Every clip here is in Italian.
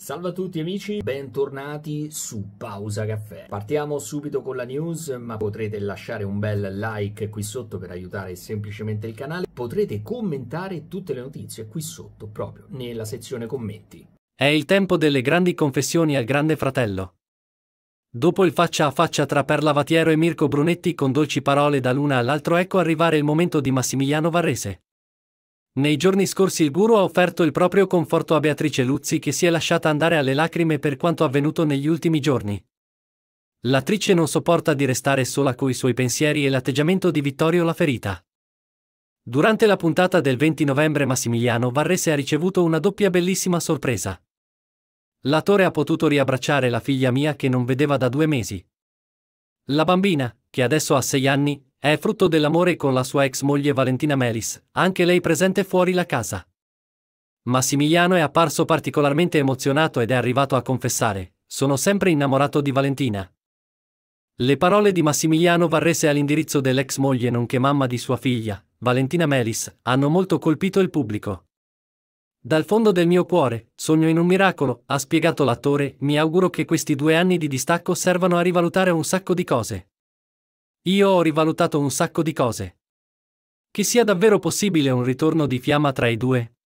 Salve a tutti amici, bentornati su Pausa Caffè. Partiamo subito con la news, ma potrete lasciare un bel like qui sotto per aiutare semplicemente il canale. Potrete commentare tutte le notizie qui sotto, proprio nella sezione commenti. È il tempo delle grandi confessioni al grande fratello. Dopo il faccia a faccia tra Perla Vatiero e Mirko Brunetti con dolci parole da l'una all'altro ecco arrivare il momento di Massimiliano Varrese. Nei giorni scorsi il guru ha offerto il proprio conforto a Beatrice Luzzi che si è lasciata andare alle lacrime per quanto avvenuto negli ultimi giorni. L'attrice non sopporta di restare sola coi suoi pensieri e l'atteggiamento di Vittorio l'ha ferita. Durante la puntata del 20 novembre Massimiliano Varrese ha ricevuto una doppia bellissima sorpresa. L'attore ha potuto riabbracciare la figlia mia che non vedeva da due mesi. La bambina, che adesso ha sei anni, è frutto dell'amore con la sua ex moglie Valentina Melis, anche lei presente fuori la casa. Massimiliano è apparso particolarmente emozionato ed è arrivato a confessare, sono sempre innamorato di Valentina. Le parole di Massimiliano Varrese all'indirizzo dell'ex moglie nonché mamma di sua figlia, Valentina Melis, hanno molto colpito il pubblico. Dal fondo del mio cuore, sogno in un miracolo, ha spiegato l'attore, mi auguro che questi due anni di distacco servano a rivalutare un sacco di cose. Io ho rivalutato un sacco di cose. Che sia davvero possibile un ritorno di fiamma tra i due?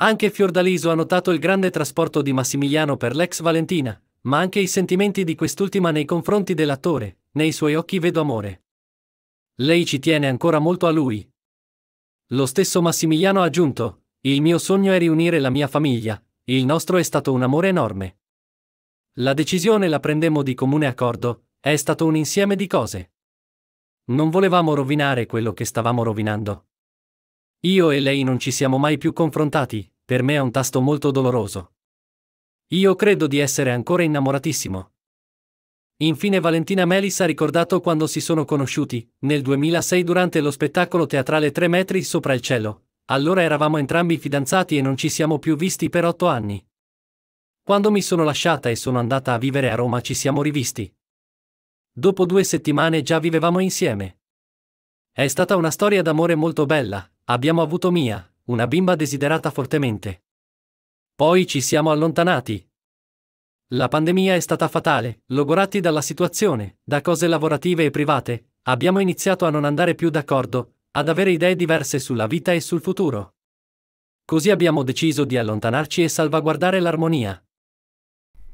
Anche Fiordaliso ha notato il grande trasporto di Massimiliano per l'ex Valentina, ma anche i sentimenti di quest'ultima nei confronti dell'attore, nei suoi occhi vedo amore. Lei ci tiene ancora molto a lui. Lo stesso Massimiliano ha aggiunto, il mio sogno è riunire la mia famiglia, il nostro è stato un amore enorme. La decisione la prendemmo di comune accordo, è stato un insieme di cose. Non volevamo rovinare quello che stavamo rovinando. Io e lei non ci siamo mai più confrontati, per me è un tasto molto doloroso. Io credo di essere ancora innamoratissimo. Infine Valentina Melis ha ricordato quando si sono conosciuti, nel 2006 durante lo spettacolo teatrale 3 metri sopra il cielo. Allora eravamo entrambi fidanzati e non ci siamo più visti per otto anni. Quando mi sono lasciata e sono andata a vivere a Roma ci siamo rivisti. Dopo due settimane già vivevamo insieme. È stata una storia d'amore molto bella, abbiamo avuto Mia, una bimba desiderata fortemente. Poi ci siamo allontanati. La pandemia è stata fatale, logorati dalla situazione, da cose lavorative e private, abbiamo iniziato a non andare più d'accordo, ad avere idee diverse sulla vita e sul futuro. Così abbiamo deciso di allontanarci e salvaguardare l'armonia.